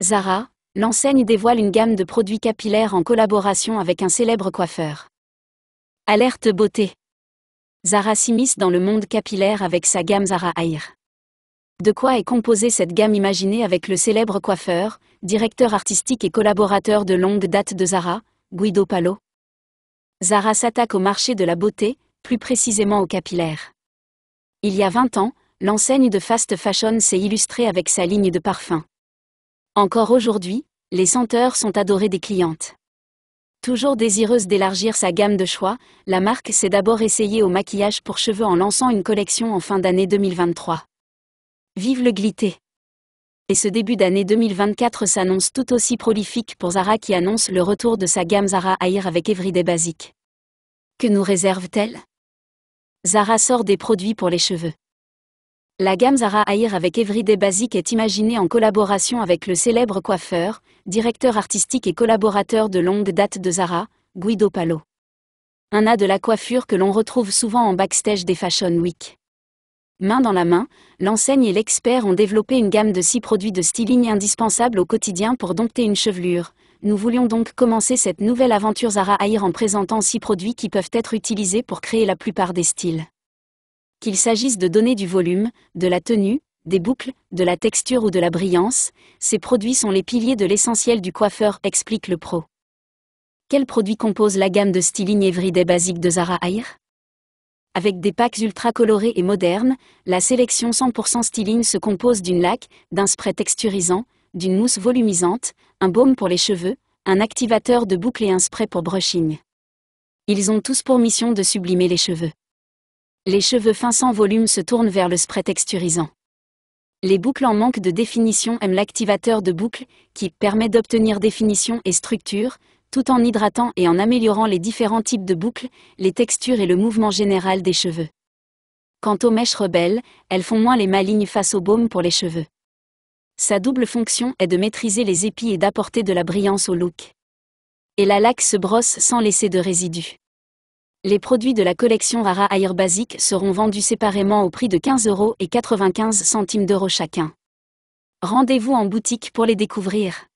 Zara, l'enseigne dévoile une gamme de produits capillaires en collaboration avec un célèbre coiffeur. Alerte beauté. Zara s'immisce dans le monde capillaire avec sa gamme Zara Air. De quoi est composée cette gamme imaginée avec le célèbre coiffeur, directeur artistique et collaborateur de longue date de Zara, Guido Palo Zara s'attaque au marché de la beauté, plus précisément au capillaire. Il y a 20 ans, l'enseigne de fast fashion s'est illustrée avec sa ligne de parfums. Encore aujourd'hui, les senteurs sont adorées des clientes. Toujours désireuse d'élargir sa gamme de choix, la marque s'est d'abord essayée au maquillage pour cheveux en lançant une collection en fin d'année 2023. Vive le glitter Et ce début d'année 2024 s'annonce tout aussi prolifique pour Zara qui annonce le retour de sa gamme Zara Air avec Everyday Basic. Que nous réserve-t-elle Zara sort des produits pour les cheveux. La gamme Zara Air avec Everyday Basic est imaginée en collaboration avec le célèbre coiffeur, directeur artistique et collaborateur de longue date de Zara, Guido Palo. Un A de la coiffure que l'on retrouve souvent en backstage des Fashion Week. Main dans la main, l'enseigne et l'expert ont développé une gamme de six produits de styling indispensables au quotidien pour dompter une chevelure. Nous voulions donc commencer cette nouvelle aventure Zara Air en présentant six produits qui peuvent être utilisés pour créer la plupart des styles qu'il s'agisse de donner du volume, de la tenue, des boucles, de la texture ou de la brillance, ces produits sont les piliers de l'essentiel du coiffeur, explique le pro. Quels produits composent la gamme de styling everyday basique de Zara Air Avec des packs ultra colorés et modernes, la sélection 100% styling se compose d'une laque, d'un spray texturisant, d'une mousse volumisante, un baume pour les cheveux, un activateur de boucles et un spray pour brushing. Ils ont tous pour mission de sublimer les cheveux les cheveux fins sans volume se tournent vers le spray texturisant. Les boucles en manque de définition aiment l'activateur de boucles, qui permet d'obtenir définition et structure, tout en hydratant et en améliorant les différents types de boucles, les textures et le mouvement général des cheveux. Quant aux mèches rebelles, elles font moins les malignes face au baume pour les cheveux. Sa double fonction est de maîtriser les épis et d'apporter de la brillance au look. Et la laque se brosse sans laisser de résidus. Les produits de la collection Rara Air Basic seront vendus séparément au prix de 15 euros et centimes d'euros chacun. Rendez-vous en boutique pour les découvrir.